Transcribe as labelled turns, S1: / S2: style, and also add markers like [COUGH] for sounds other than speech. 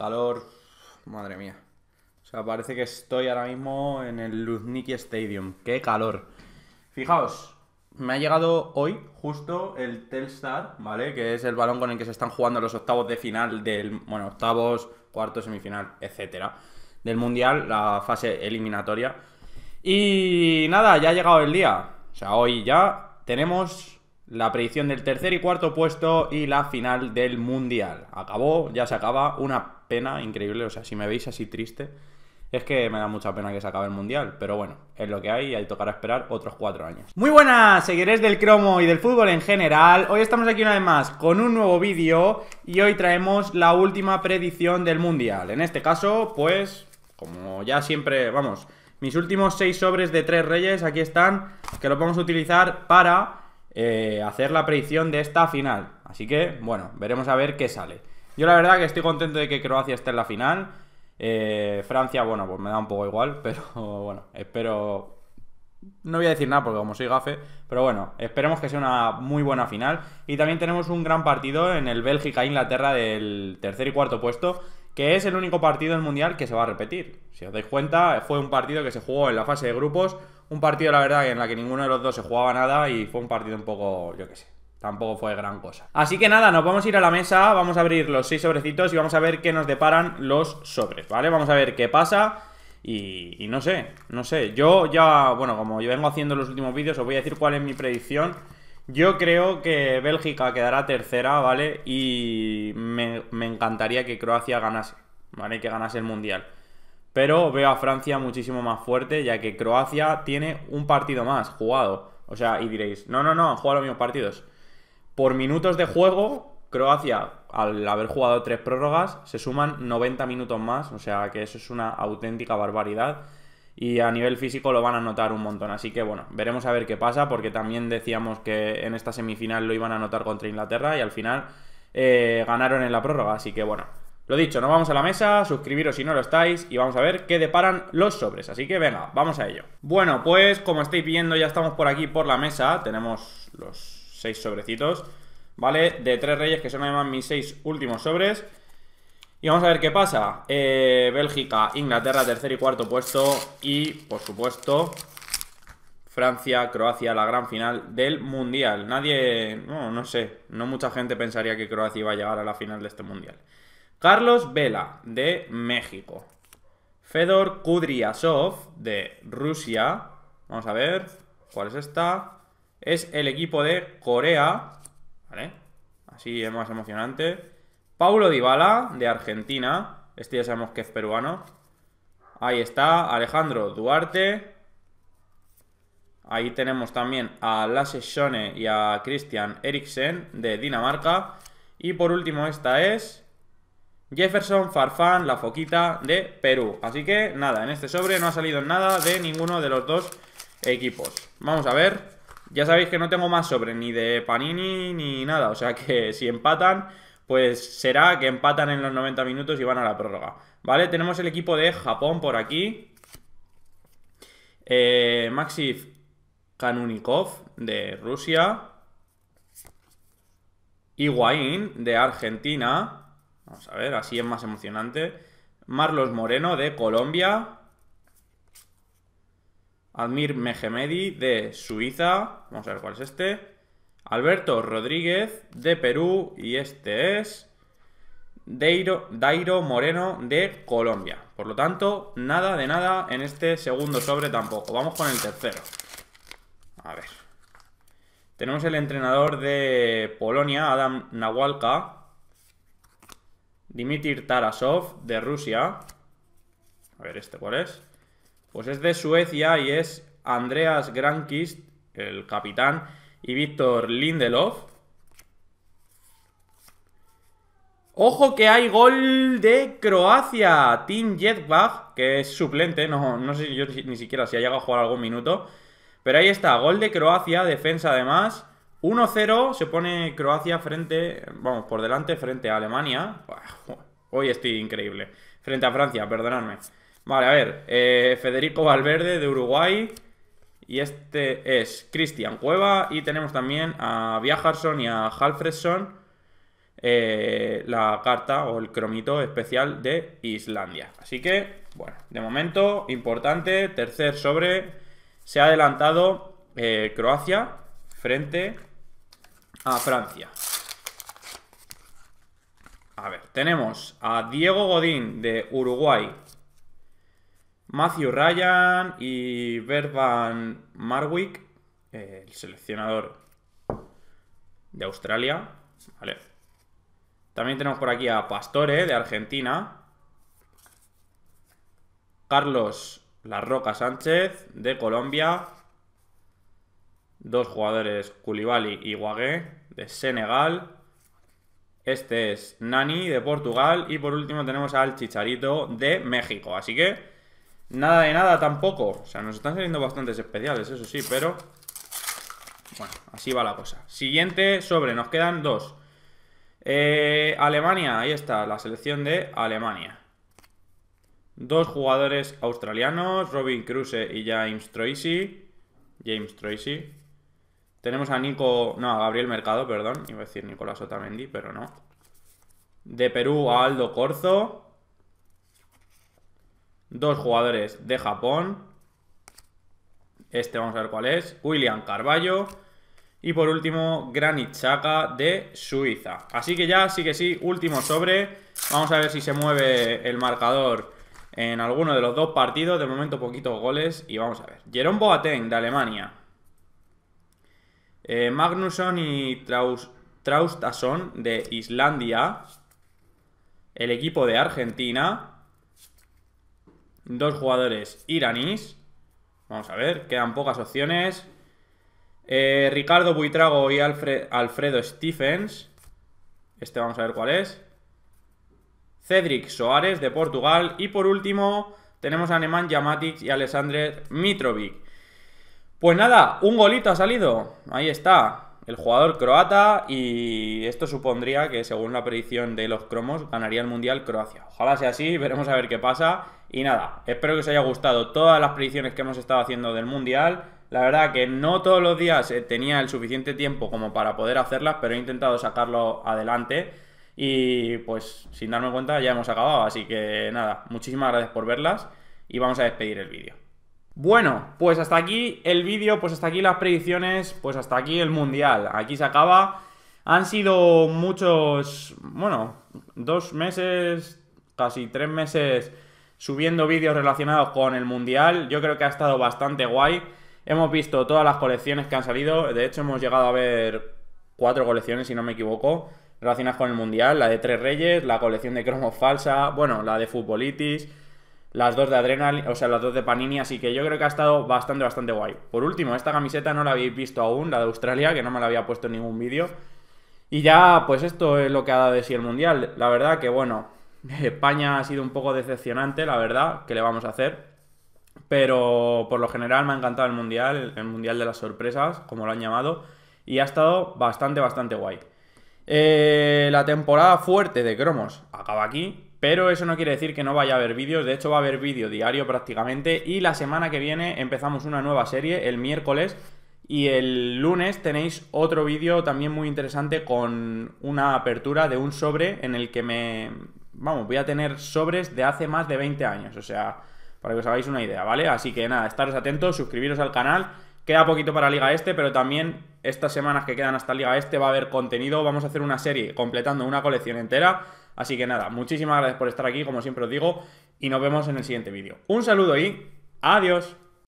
S1: calor. Madre mía. O sea, parece que estoy ahora mismo en el Luzniki Stadium. ¡Qué calor! Fijaos, me ha llegado hoy justo el Telstar, ¿vale? Que es el balón con el que se están jugando los octavos de final del. Bueno, octavos, cuartos, semifinal, etcétera. Del Mundial, la fase eliminatoria. Y nada, ya ha llegado el día. O sea, hoy ya tenemos la predicción del tercer y cuarto puesto y la final del Mundial. Acabó, ya se acaba, una pena increíble, o sea, si me veis así triste, es que me da mucha pena que se acabe el mundial, pero bueno, es lo que hay y tocar tocará esperar otros cuatro años. Muy buenas, seguidores del cromo y del fútbol en general. Hoy estamos aquí una vez más con un nuevo vídeo y hoy traemos la última predicción del mundial. En este caso, pues, como ya siempre, vamos, mis últimos seis sobres de tres reyes aquí están, que los vamos a utilizar para eh, hacer la predicción de esta final. Así que, bueno, veremos a ver qué sale. Yo la verdad que estoy contento de que Croacia esté en la final. Eh, Francia, bueno, pues me da un poco igual, [LAUGHS] pero bueno, espero... No voy a decir nada porque como soy gafe, pero bueno, esperemos que sea una muy buena final. Y también tenemos un gran partido en el Bélgica-Inglaterra del tercer y cuarto puesto, que es el único partido del Mundial que se va a repetir. Si os dais cuenta, fue un partido que se jugó en la fase de grupos, un partido, la verdad, en la que ninguno de los dos se jugaba nada y fue un partido un poco, yo qué sé, tampoco fue gran cosa. Así que nada, nos vamos a ir a la mesa, vamos a abrir los seis sobrecitos y vamos a ver qué nos deparan los sobres, ¿vale? Vamos a ver qué pasa y, y no sé, no sé. Yo ya, bueno, como yo vengo haciendo los últimos vídeos, os voy a decir cuál es mi predicción yo creo que Bélgica quedará tercera, ¿vale? Y me, encantaría que Croacia ganase, ¿vale? Que ganase el Mundial. Pero veo a Francia muchísimo más fuerte, ya que Croacia tiene un partido más jugado. O sea, y diréis, no, no, no, han jugado los mismos partidos. Por minutos de juego, Croacia, al haber jugado tres prórrogas, se suman 90 minutos más. O sea, que eso es una auténtica barbaridad y a nivel físico lo van a notar un montón. Así que bueno, veremos a ver qué pasa, porque también decíamos que en esta semifinal lo iban a notar contra Inglaterra y al final eh, ganaron en la prórroga. Así que bueno, lo dicho, nos vamos a la mesa, suscribiros si no lo estáis y vamos a ver qué deparan los sobres. Así que venga, vamos a ello. Bueno, pues como estáis viendo ya estamos por aquí por la mesa, tenemos los seis sobrecitos, ¿vale? De tres reyes que son además mis seis últimos sobres. Y vamos a ver qué pasa. Eh, Bélgica, Inglaterra, tercer y cuarto puesto. Y, por supuesto, Francia, Croacia, la gran final del Mundial. Nadie, no, sé, no mucha gente pensaría que Croacia iba a llegar a la final de este Mundial. Carlos Vela, de México. Fedor Kudryasov, de Rusia. Vamos a ver, ¿cuál es esta? Es el equipo de Corea. ¿Vale? Así es más emocionante. Paulo Dybala, de Argentina. Este ya sabemos que es peruano. Ahí está, Alejandro Duarte. Ahí tenemos también a Lasse Schone y a Christian Eriksen, de Dinamarca. Y por último esta es Jefferson Farfán, la foquita de Perú. Así que nada, en este sobre no ha salido nada de ninguno de los dos equipos. Vamos a ver. Ya sabéis que no tengo más sobre ni de Panini ni nada. O sea que si empatan pues será que empatan en los 90 minutos y van a la prórroga. ¿Vale? Tenemos el equipo de Japón por aquí. Eh, Maxif Kanunikov de Rusia. Higuaín de Argentina. Vamos a ver, así es más emocionante. Marlos Moreno de Colombia. Admir Mejemedi de Suiza. Vamos a ver cuál es este. Alberto Rodríguez de Perú y este es Deiro, Dairo Moreno de Colombia. Por lo tanto, nada de nada en este segundo sobre tampoco. Vamos con el tercero. A ver. Tenemos el entrenador de Polonia, Adam Nawalka. Dimitir Tarasov de Rusia. A ver, ¿este cuál es? Pues es de Suecia y es Andreas Grankist, el capitán y Víctor Lindelof. Ojo que hay gol de Croacia. Tim Jetbach, que es suplente, no, no sé yo ni siquiera si ha llegado a jugar algún minuto. Pero ahí está, gol de Croacia, defensa además. 1-0, se pone Croacia frente, vamos, por delante frente a Alemania. hoy estoy increíble. Frente a Francia, perdonadme. Vale, a ver, eh, Federico Valverde de Uruguay. Y este es Cristian Cueva y tenemos también a Viajarson y a Halfredson eh, la carta o el cromito especial de Islandia. Así que, bueno, de momento, importante, tercer sobre, se ha adelantado eh, Croacia frente a Francia. A ver, tenemos a Diego Godín de Uruguay, Matthew Ryan y Verban Marwick, eh, el seleccionador de Australia. También tenemos por aquí a Pastore, de Argentina. Carlos La Roca Sánchez, de Colombia. Dos jugadores, Culibali y Guagué, de Senegal. Este es Nani, de Portugal. Y por último tenemos al Chicharito, de México. Así que Nada de nada tampoco. O sea, nos están saliendo bastantes especiales, eso sí, pero... Bueno, así va la cosa. Siguiente sobre, nos quedan dos. Eh, Alemania, ahí está, la selección de Alemania. Dos jugadores australianos, Robin Kruse y James Troisi. James Troisi. Tenemos a Nico, no, a Gabriel Mercado, perdón. Iba a decir Nicolás Otamendi, pero no. De Perú a Aldo Corzo. Dos jugadores de Japón. Este vamos a ver cuál es. William Carballo. Y por último, Granit Xhaka de Suiza. Así que ya, sí que sí, último sobre. Vamos a ver si se mueve el marcador en alguno de los dos partidos. De momento poquitos goles y vamos a ver. Jerome Boateng de Alemania. Eh, Magnusson y Traustasson, Traustason de Islandia. El equipo de Argentina dos jugadores iraníes. Vamos a ver, quedan pocas opciones. Eh, Ricardo Buitrago y Alfredo Stephens. Este vamos a ver cuál es. Cedric Soares de Portugal. Y por último, tenemos a Nemanja Yamatic y Alessandre Mitrovic. Pues nada, un golito ha salido. Ahí está el jugador croata y esto supondría que según la predicción de los cromos ganaría el Mundial Croacia. Ojalá sea así, veremos a ver qué pasa. Y nada, espero que os haya gustado todas las predicciones que hemos estado haciendo del Mundial. La verdad que no todos los días eh, tenía el suficiente tiempo como para poder hacerlas, pero he intentado sacarlo adelante. Y pues sin darme cuenta ya hemos acabado, así que nada, muchísimas gracias por verlas y vamos a despedir el vídeo. Bueno, pues hasta aquí el vídeo, pues hasta aquí las predicciones, pues hasta aquí el Mundial. Aquí se acaba. Han sido muchos, bueno, dos meses, casi tres meses subiendo vídeos relacionados con el Mundial. Yo creo que ha estado bastante guay. Hemos visto todas las colecciones que han salido. De hecho, hemos llegado a ver cuatro colecciones, si no me equivoco, relacionadas con el Mundial. La de Tres Reyes, la colección de cromos falsa, bueno, la de Futbolitis las dos de Adrenal, o sea, las dos de Panini, así que yo creo que ha estado bastante, bastante guay. Por último, esta camiseta no la habéis visto aún, la de Australia, que no me la había puesto en ningún vídeo. Y ya, pues esto es lo que ha dado de sí el Mundial. La verdad que, bueno, [LAUGHS] España ha sido un poco decepcionante, la verdad, que le vamos a hacer. Pero por lo general me ha encantado el Mundial, el Mundial de las Sorpresas, como lo han llamado. Y ha estado bastante, bastante guay. Eh, la temporada fuerte de cromos acaba aquí. Pero eso no quiere decir que no vaya a haber vídeos, de hecho va a haber vídeo diario prácticamente y la semana que viene empezamos una nueva serie, el miércoles, y el lunes tenéis otro vídeo también muy interesante con una apertura de un sobre en el que me... Vamos, voy a tener sobres de hace más de 20 años, o sea, para que os hagáis una idea, ¿vale? Así que nada, estaros atentos, suscribiros al canal. Queda poquito para Liga Este, pero también estas semanas que quedan hasta Liga Este va a haber contenido. Vamos a hacer una serie completando una colección entera Así que nada, muchísimas gracias por estar aquí, como siempre os digo, y nos vemos en el siguiente vídeo. Un saludo y adiós.